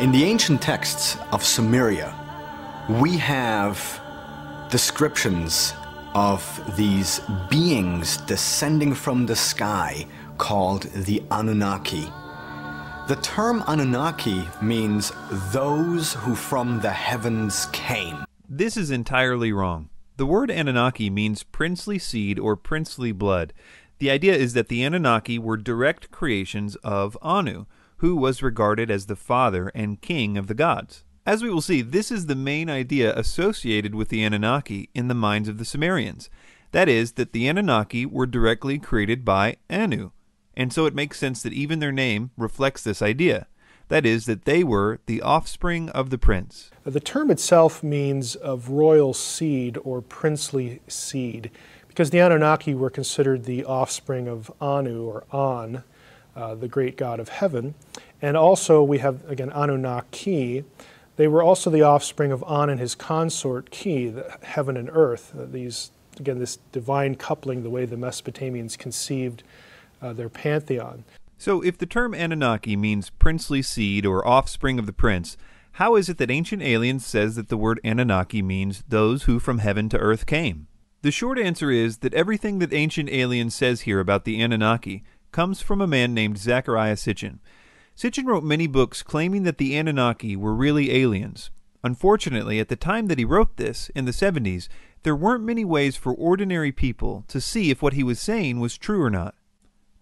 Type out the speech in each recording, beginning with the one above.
In the ancient texts of Sumeria, we have descriptions of these beings descending from the sky called the Anunnaki. The term Anunnaki means those who from the heavens came. This is entirely wrong. The word Anunnaki means princely seed or princely blood. The idea is that the Anunnaki were direct creations of Anu, who was regarded as the father and king of the gods. As we will see, this is the main idea associated with the Anunnaki in the minds of the Sumerians. That is, that the Anunnaki were directly created by Anu, and so it makes sense that even their name reflects this idea. That is, that they were the offspring of the prince. The term itself means of royal seed or princely seed, because the Anunnaki were considered the offspring of Anu or An, uh, the great god of heaven. And also we have, again, Anunnaki. They were also the offspring of An and his consort Ki, the heaven and earth. Uh, these, again, this divine coupling, the way the Mesopotamians conceived uh, their pantheon. So if the term Anunnaki means princely seed or offspring of the prince, how is it that Ancient Aliens says that the word Anunnaki means those who from heaven to earth came? The short answer is that everything that Ancient Aliens says here about the Anunnaki comes from a man named Zachariah Sitchin. Sitchin wrote many books claiming that the Anunnaki were really aliens. Unfortunately, at the time that he wrote this, in the 70s, there weren't many ways for ordinary people to see if what he was saying was true or not.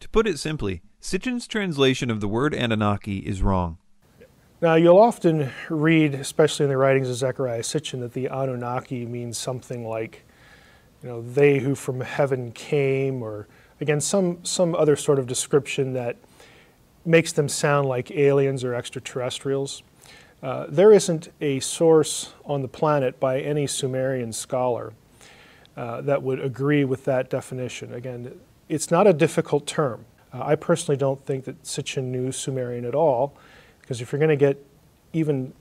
To put it simply, Sitchin's translation of the word Anunnaki is wrong. Now, you'll often read, especially in the writings of Zechariah Sitchin, that the Anunnaki means something like, you know, they who from heaven came, or again, some, some other sort of description that makes them sound like aliens or extraterrestrials. Uh, there isn't a source on the planet by any Sumerian scholar uh, that would agree with that definition. Again, it's not a difficult term. Uh, I personally don't think that Sitchin knew Sumerian at all, because if you're going to get even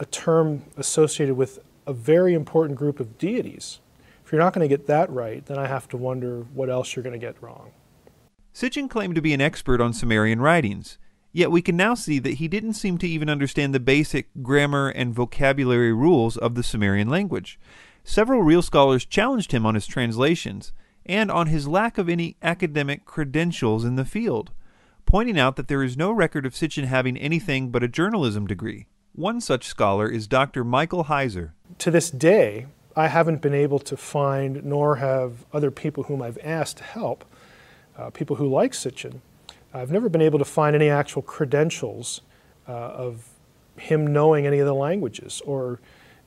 a term associated with a very important group of deities, if you're not going to get that right, then I have to wonder what else you're going to get wrong. Sitchin claimed to be an expert on Sumerian writings, yet we can now see that he didn't seem to even understand the basic grammar and vocabulary rules of the Sumerian language. Several real scholars challenged him on his translations and on his lack of any academic credentials in the field, pointing out that there is no record of Sitchin having anything but a journalism degree. One such scholar is Dr. Michael Heiser. To this day, I haven't been able to find, nor have other people whom I've asked to help, uh, people who like Sitchin, I've never been able to find any actual credentials uh, of him knowing any of the languages or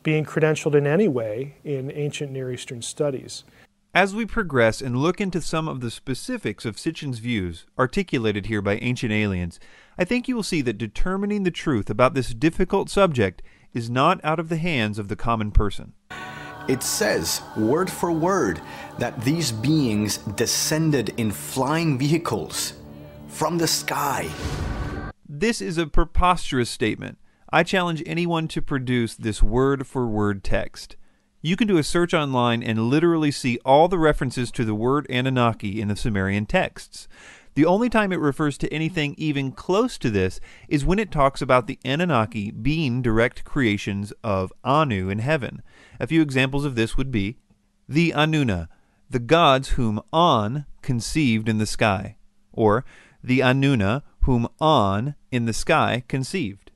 being credentialed in any way in ancient Near Eastern studies. As we progress and look into some of the specifics of Sitchin's views, articulated here by Ancient Aliens, I think you will see that determining the truth about this difficult subject is not out of the hands of the common person. It says, word for word, that these beings descended in flying vehicles from the sky. This is a preposterous statement. I challenge anyone to produce this word for word text. You can do a search online and literally see all the references to the word Anunnaki in the Sumerian texts. The only time it refers to anything even close to this is when it talks about the Anunnaki being direct creations of Anu in heaven. A few examples of this would be the Anuna, the gods whom An conceived in the sky, or the Anuna whom An in the sky conceived.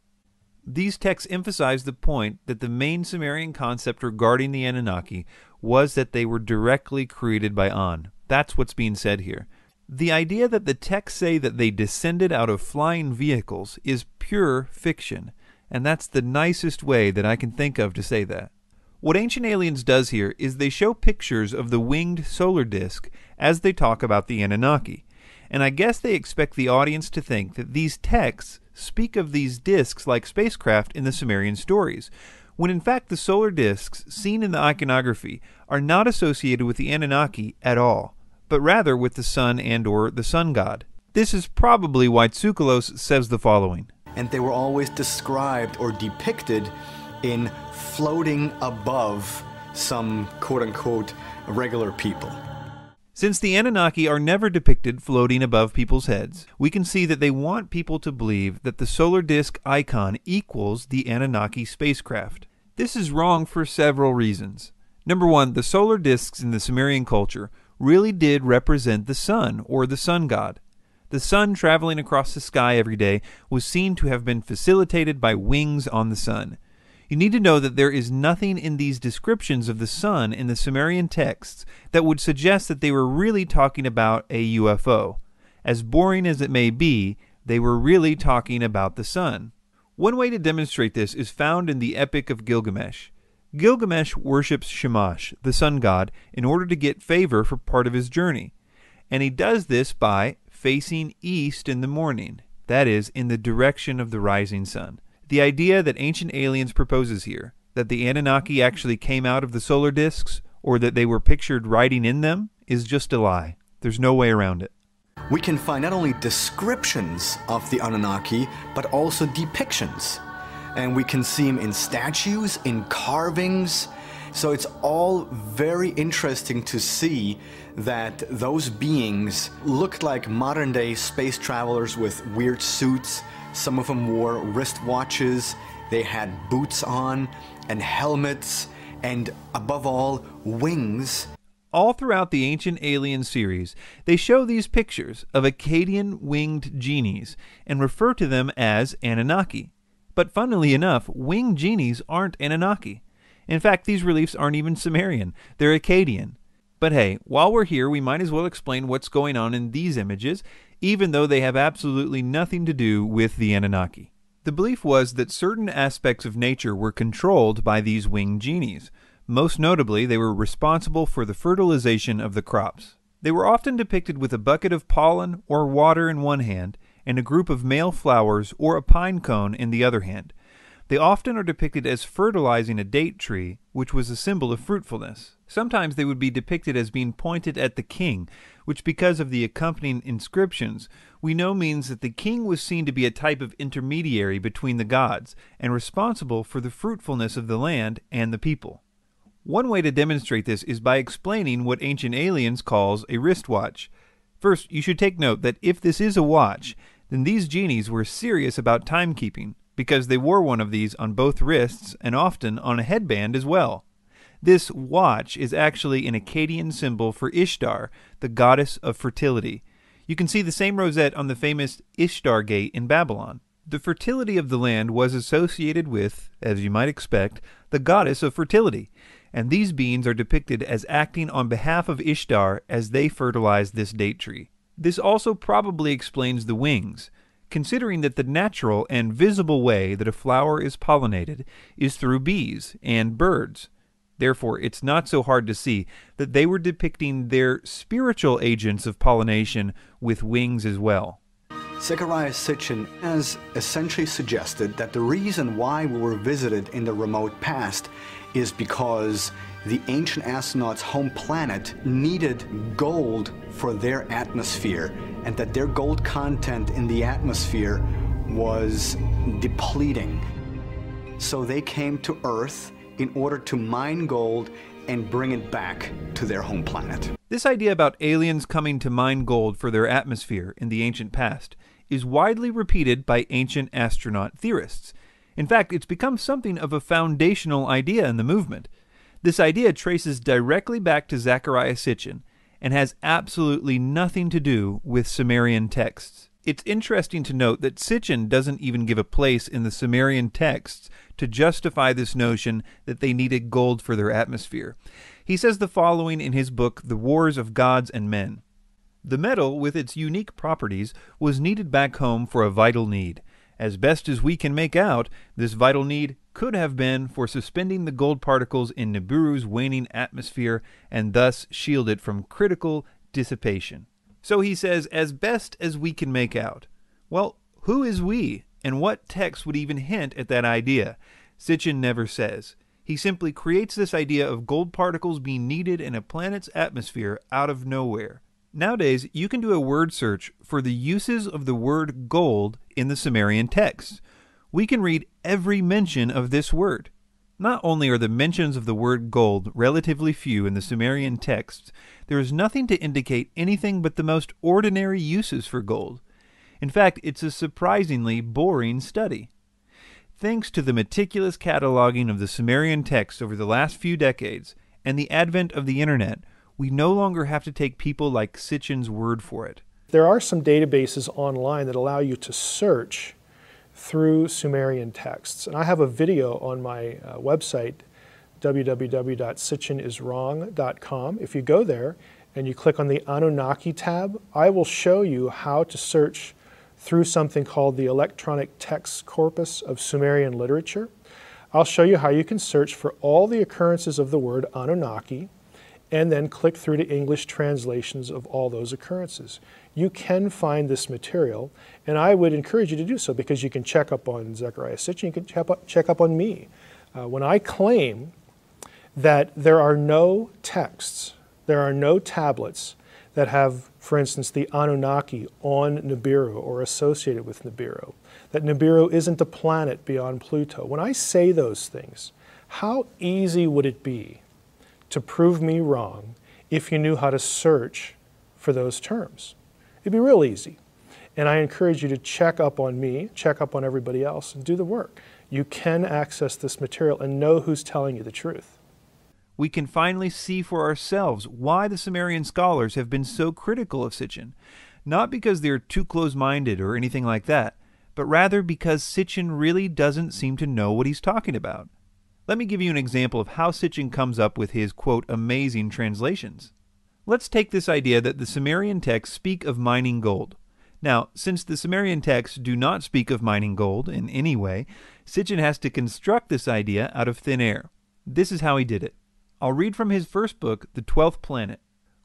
These texts emphasize the point that the main Sumerian concept regarding the Anunnaki was that they were directly created by An. That's what's being said here. The idea that the texts say that they descended out of flying vehicles is pure fiction, and that's the nicest way that I can think of to say that. What Ancient Aliens does here is they show pictures of the winged solar disk as they talk about the Anunnaki. And I guess they expect the audience to think that these texts speak of these disks like spacecraft in the Sumerian stories, when in fact the solar disks seen in the iconography are not associated with the Anunnaki at all, but rather with the sun and or the sun god. This is probably why Tsoukalos says the following. And they were always described or depicted in floating above some quote unquote regular people. Since the Anunnaki are never depicted floating above people's heads, we can see that they want people to believe that the solar disk icon equals the Anunnaki spacecraft. This is wrong for several reasons. Number one, the solar disks in the Sumerian culture really did represent the sun or the sun god. The sun traveling across the sky every day was seen to have been facilitated by wings on the sun. You need to know that there is nothing in these descriptions of the sun in the Sumerian texts that would suggest that they were really talking about a UFO. As boring as it may be, they were really talking about the sun. One way to demonstrate this is found in the Epic of Gilgamesh. Gilgamesh worships Shamash, the sun god, in order to get favor for part of his journey. And he does this by facing east in the morning, that is, in the direction of the rising sun. The idea that Ancient Aliens proposes here, that the Anunnaki actually came out of the solar disks or that they were pictured riding in them, is just a lie. There's no way around it. We can find not only descriptions of the Anunnaki, but also depictions. And we can see them in statues, in carvings, so it's all very interesting to see that those beings looked like modern day space travelers with weird suits, some of them wore wristwatches, they had boots on, and helmets, and above all, wings. All throughout the Ancient Alien series, they show these pictures of Akkadian winged genies and refer to them as Anunnaki. But funnily enough, winged genies aren't Anunnaki. In fact, these reliefs aren't even Sumerian, they're Akkadian. But hey, while we're here, we might as well explain what's going on in these images, even though they have absolutely nothing to do with the Anunnaki. The belief was that certain aspects of nature were controlled by these winged genies. Most notably, they were responsible for the fertilization of the crops. They were often depicted with a bucket of pollen or water in one hand and a group of male flowers or a pine cone in the other hand. They often are depicted as fertilizing a date tree, which was a symbol of fruitfulness. Sometimes they would be depicted as being pointed at the king, which, because of the accompanying inscriptions, we know means that the king was seen to be a type of intermediary between the gods and responsible for the fruitfulness of the land and the people. One way to demonstrate this is by explaining what Ancient Aliens calls a wristwatch. First, you should take note that if this is a watch, then these genies were serious about timekeeping, because they wore one of these on both wrists and often on a headband as well. This watch is actually an Akkadian symbol for Ishtar, the goddess of fertility. You can see the same rosette on the famous Ishtar Gate in Babylon. The fertility of the land was associated with, as you might expect, the goddess of fertility, and these beings are depicted as acting on behalf of Ishtar as they fertilize this date tree. This also probably explains the wings, considering that the natural and visible way that a flower is pollinated is through bees and birds. Therefore, it's not so hard to see that they were depicting their spiritual agents of pollination with wings as well. Zechariah Sitchin has essentially suggested that the reason why we were visited in the remote past is because the ancient astronauts' home planet needed gold for their atmosphere, and that their gold content in the atmosphere was depleting. So they came to Earth in order to mine gold and bring it back to their home planet. This idea about aliens coming to mine gold for their atmosphere in the ancient past is widely repeated by ancient astronaut theorists. In fact, it's become something of a foundational idea in the movement. This idea traces directly back to Zachariah Sitchin and has absolutely nothing to do with Sumerian texts. It's interesting to note that Sitchin doesn't even give a place in the Sumerian texts to justify this notion that they needed gold for their atmosphere. He says the following in his book, The Wars of Gods and Men The metal, with its unique properties, was needed back home for a vital need. As best as we can make out, this vital need could have been for suspending the gold particles in Nibiru's waning atmosphere and thus shield it from critical dissipation. So he says, as best as we can make out. Well, who is we, and what text would even hint at that idea? Sitchin never says. He simply creates this idea of gold particles being needed in a planet's atmosphere out of nowhere. Nowadays, you can do a word search for the uses of the word gold in the Sumerian texts. We can read every mention of this word. Not only are the mentions of the word gold relatively few in the Sumerian texts, there is nothing to indicate anything but the most ordinary uses for gold. In fact, it's a surprisingly boring study. Thanks to the meticulous cataloging of the Sumerian texts over the last few decades and the advent of the internet, we no longer have to take people like Sitchin's word for it. There are some databases online that allow you to search through Sumerian texts. And I have a video on my uh, website, www.sitchiniswrong.com. If you go there and you click on the Anunnaki tab, I will show you how to search through something called the Electronic Text Corpus of Sumerian Literature. I'll show you how you can search for all the occurrences of the word Anunnaki and then click through to English translations of all those occurrences you can find this material, and I would encourage you to do so because you can check up on Zechariah Sitchin, you can check up, check up on me. Uh, when I claim that there are no texts, there are no tablets that have, for instance, the Anunnaki on Nibiru or associated with Nibiru, that Nibiru isn't a planet beyond Pluto. When I say those things, how easy would it be to prove me wrong if you knew how to search for those terms? It'd be real easy. And I encourage you to check up on me, check up on everybody else, and do the work. You can access this material and know who's telling you the truth. We can finally see for ourselves why the Sumerian scholars have been so critical of Sitchin. Not because they're too close minded or anything like that, but rather because Sitchin really doesn't seem to know what he's talking about. Let me give you an example of how Sitchin comes up with his, quote, amazing translations. Let's take this idea that the Sumerian texts speak of mining gold. Now, since the Sumerian texts do not speak of mining gold in any way, Sitchin has to construct this idea out of thin air. This is how he did it. I'll read from his first book, The Twelfth Planet.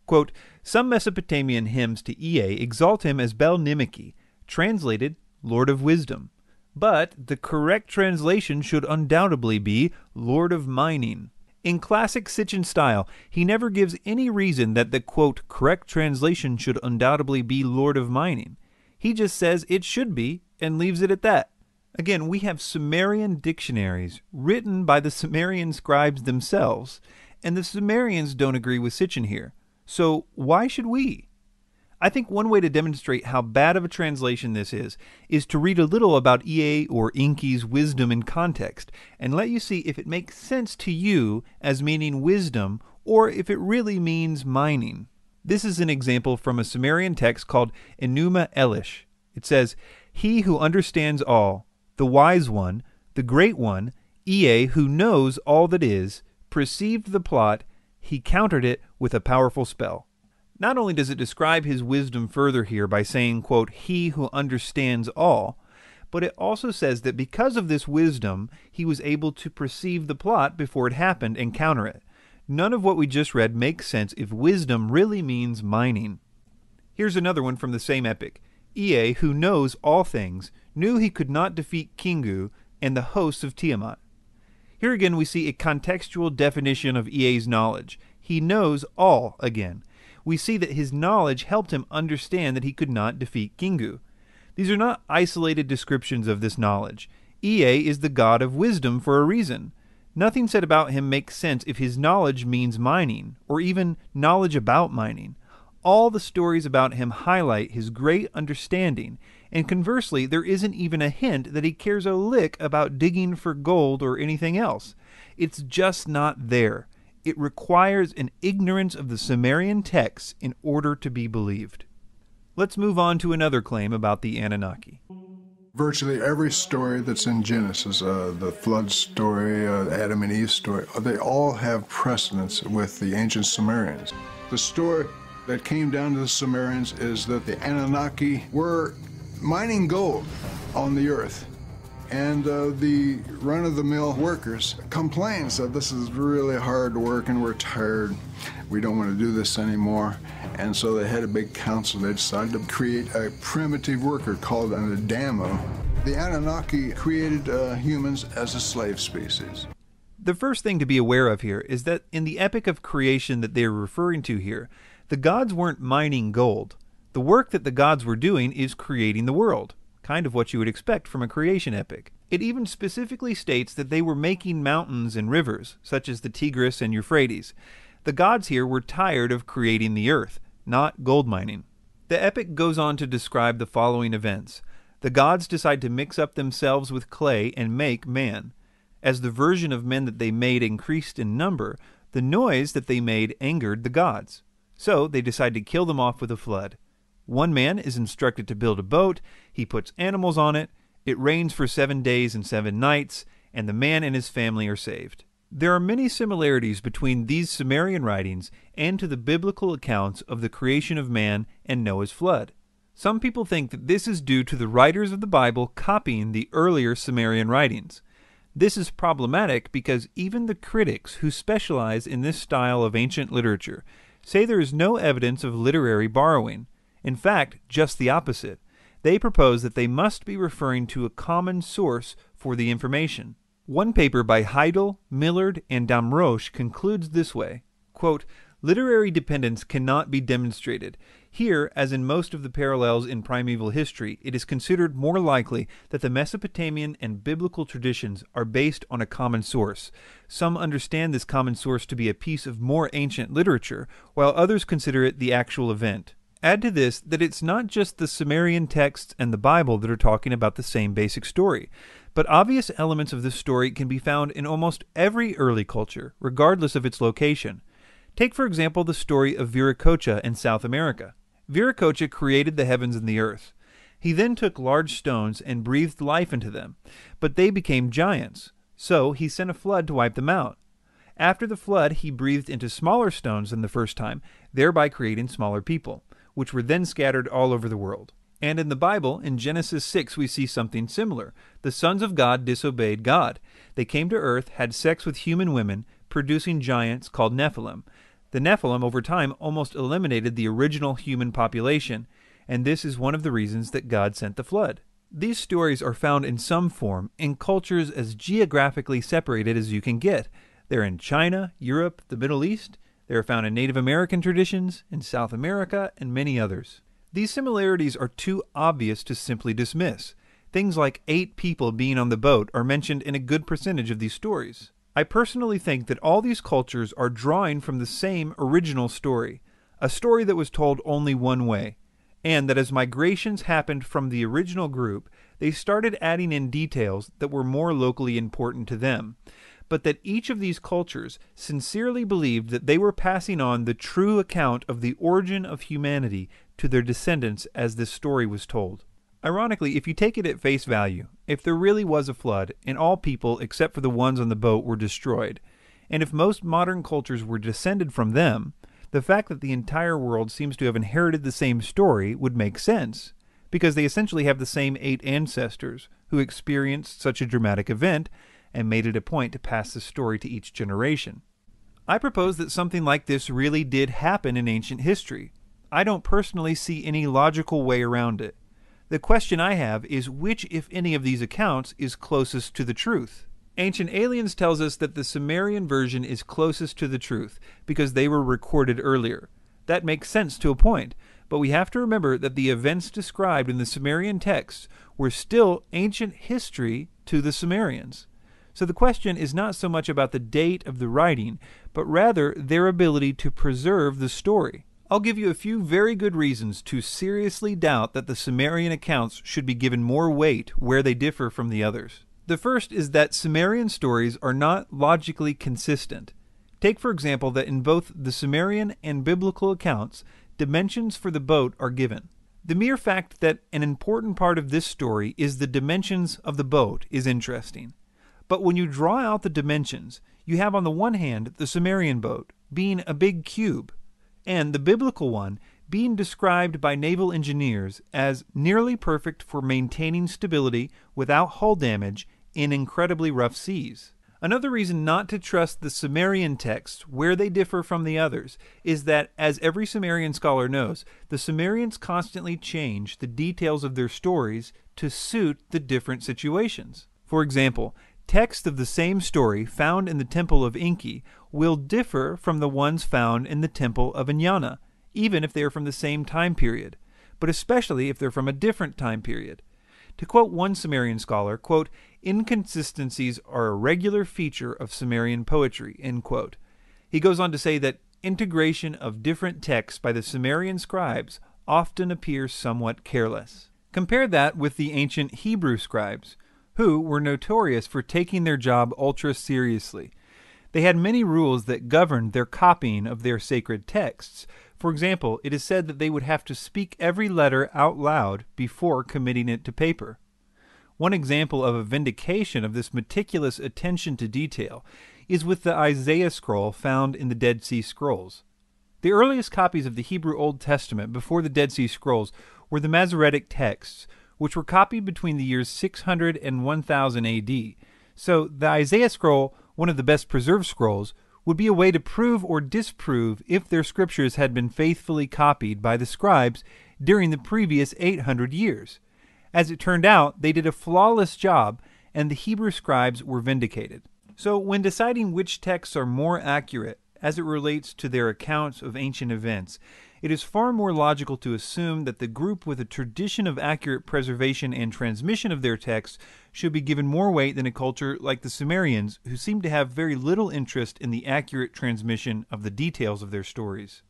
Quote, Some Mesopotamian hymns to Ea exalt him as Bel Nimiki, translated Lord of Wisdom. But the correct translation should undoubtedly be Lord of Mining. In classic Sitchin style, he never gives any reason that the quote, correct translation should undoubtedly be Lord of Mining. He just says it should be and leaves it at that. Again, we have Sumerian dictionaries written by the Sumerian scribes themselves, and the Sumerians don't agree with Sitchin here. So why should we? I think one way to demonstrate how bad of a translation this is is to read a little about EA or Inky's wisdom in context and let you see if it makes sense to you as meaning wisdom or if it really means mining. This is an example from a Sumerian text called Enuma Elish. It says, He who understands all, the wise one, the great one, EA who knows all that is, perceived the plot, he countered it with a powerful spell. Not only does it describe his wisdom further here by saying, quote, He who understands all, but it also says that because of this wisdom, he was able to perceive the plot before it happened and counter it. None of what we just read makes sense if wisdom really means mining. Here's another one from the same epic. Ea, who knows all things, knew he could not defeat Kingu and the hosts of Tiamat. Here again we see a contextual definition of Ea's knowledge. He knows all again we see that his knowledge helped him understand that he could not defeat Kingu. These are not isolated descriptions of this knowledge. Ie is the god of wisdom for a reason. Nothing said about him makes sense if his knowledge means mining, or even knowledge about mining. All the stories about him highlight his great understanding, and conversely, there isn't even a hint that he cares a lick about digging for gold or anything else. It's just not there. It requires an ignorance of the Sumerian texts in order to be believed. Let's move on to another claim about the Anunnaki. Virtually every story that's in Genesis, uh, the flood story, uh, Adam and Eve story, uh, they all have precedence with the ancient Sumerians. The story that came down to the Sumerians is that the Anunnaki were mining gold on the earth and uh, the run-of-the-mill workers complained, that this is really hard work and we're tired. We don't want to do this anymore. And so they had a big council. They decided to create a primitive worker called an Adamo. The Anunnaki created uh, humans as a slave species. The first thing to be aware of here is that in the epic of creation that they are referring to here, the gods weren't mining gold. The work that the gods were doing is creating the world kind of what you would expect from a creation epic. It even specifically states that they were making mountains and rivers, such as the Tigris and Euphrates. The gods here were tired of creating the earth, not gold mining. The epic goes on to describe the following events. The gods decide to mix up themselves with clay and make man. As the version of men that they made increased in number, the noise that they made angered the gods. So they decide to kill them off with a flood. One man is instructed to build a boat, he puts animals on it, it rains for seven days and seven nights, and the man and his family are saved. There are many similarities between these Sumerian writings and to the biblical accounts of the creation of man and Noah's flood. Some people think that this is due to the writers of the Bible copying the earlier Sumerian writings. This is problematic because even the critics who specialize in this style of ancient literature say there is no evidence of literary borrowing. In fact, just the opposite. They propose that they must be referring to a common source for the information. One paper by Heidel, Millard, and Damrosch concludes this way quote, Literary dependence cannot be demonstrated. Here, as in most of the parallels in primeval history, it is considered more likely that the Mesopotamian and biblical traditions are based on a common source. Some understand this common source to be a piece of more ancient literature, while others consider it the actual event. Add to this that it's not just the Sumerian texts and the Bible that are talking about the same basic story, but obvious elements of this story can be found in almost every early culture, regardless of its location. Take, for example, the story of Viracocha in South America. Viracocha created the heavens and the earth. He then took large stones and breathed life into them, but they became giants. So he sent a flood to wipe them out. After the flood, he breathed into smaller stones than the first time, thereby creating smaller people which were then scattered all over the world. And in the Bible, in Genesis 6, we see something similar. The sons of God disobeyed God. They came to earth, had sex with human women, producing giants called Nephilim. The Nephilim, over time, almost eliminated the original human population, and this is one of the reasons that God sent the flood. These stories are found in some form in cultures as geographically separated as you can get. They're in China, Europe, the Middle East, they are found in Native American traditions, in South America, and many others. These similarities are too obvious to simply dismiss. Things like eight people being on the boat are mentioned in a good percentage of these stories. I personally think that all these cultures are drawing from the same original story, a story that was told only one way, and that as migrations happened from the original group, they started adding in details that were more locally important to them but that each of these cultures sincerely believed that they were passing on the true account of the origin of humanity to their descendants as this story was told. Ironically, if you take it at face value, if there really was a flood and all people except for the ones on the boat were destroyed, and if most modern cultures were descended from them, the fact that the entire world seems to have inherited the same story would make sense, because they essentially have the same eight ancestors who experienced such a dramatic event and made it a point to pass the story to each generation. I propose that something like this really did happen in ancient history. I don't personally see any logical way around it. The question I have is which, if any, of these accounts is closest to the truth? Ancient Aliens tells us that the Sumerian version is closest to the truth because they were recorded earlier. That makes sense to a point, but we have to remember that the events described in the Sumerian texts were still ancient history to the Sumerians. So the question is not so much about the date of the writing, but rather their ability to preserve the story. I'll give you a few very good reasons to seriously doubt that the Sumerian accounts should be given more weight where they differ from the others. The first is that Sumerian stories are not logically consistent. Take, for example, that in both the Sumerian and biblical accounts, dimensions for the boat are given. The mere fact that an important part of this story is the dimensions of the boat is interesting. But when you draw out the dimensions, you have on the one hand the Sumerian boat being a big cube, and the biblical one being described by naval engineers as nearly perfect for maintaining stability without hull damage in incredibly rough seas. Another reason not to trust the Sumerian texts, where they differ from the others, is that, as every Sumerian scholar knows, the Sumerians constantly change the details of their stories to suit the different situations. For example, Text of the same story found in the temple of Inki will differ from the ones found in the temple of Inyana, even if they are from the same time period, but especially if they're from a different time period. To quote one Sumerian scholar, quote, inconsistencies are a regular feature of Sumerian poetry, end quote. He goes on to say that integration of different texts by the Sumerian scribes often appears somewhat careless. Compare that with the ancient Hebrew scribes, who were notorious for taking their job ultra seriously. They had many rules that governed their copying of their sacred texts. For example, it is said that they would have to speak every letter out loud before committing it to paper. One example of a vindication of this meticulous attention to detail is with the Isaiah scroll found in the Dead Sea Scrolls. The earliest copies of the Hebrew Old Testament before the Dead Sea Scrolls were the Masoretic texts, which were copied between the years 600 and 1000 AD. So the Isaiah scroll, one of the best preserved scrolls, would be a way to prove or disprove if their scriptures had been faithfully copied by the scribes during the previous 800 years. As it turned out, they did a flawless job, and the Hebrew scribes were vindicated. So, when deciding which texts are more accurate, as it relates to their accounts of ancient events. It is far more logical to assume that the group with a tradition of accurate preservation and transmission of their texts should be given more weight than a culture like the Sumerians, who seem to have very little interest in the accurate transmission of the details of their stories.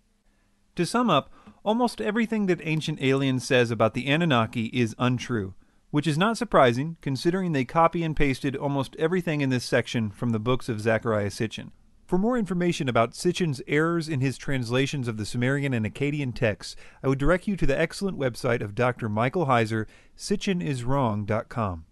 To sum up, almost everything that Ancient Aliens says about the Anunnaki is untrue, which is not surprising considering they copy and pasted almost everything in this section from the books of Zachariah Sitchin. For more information about Sitchin's errors in his translations of the Sumerian and Akkadian texts, I would direct you to the excellent website of Dr. Michael Heiser, sitchiniswrong.com.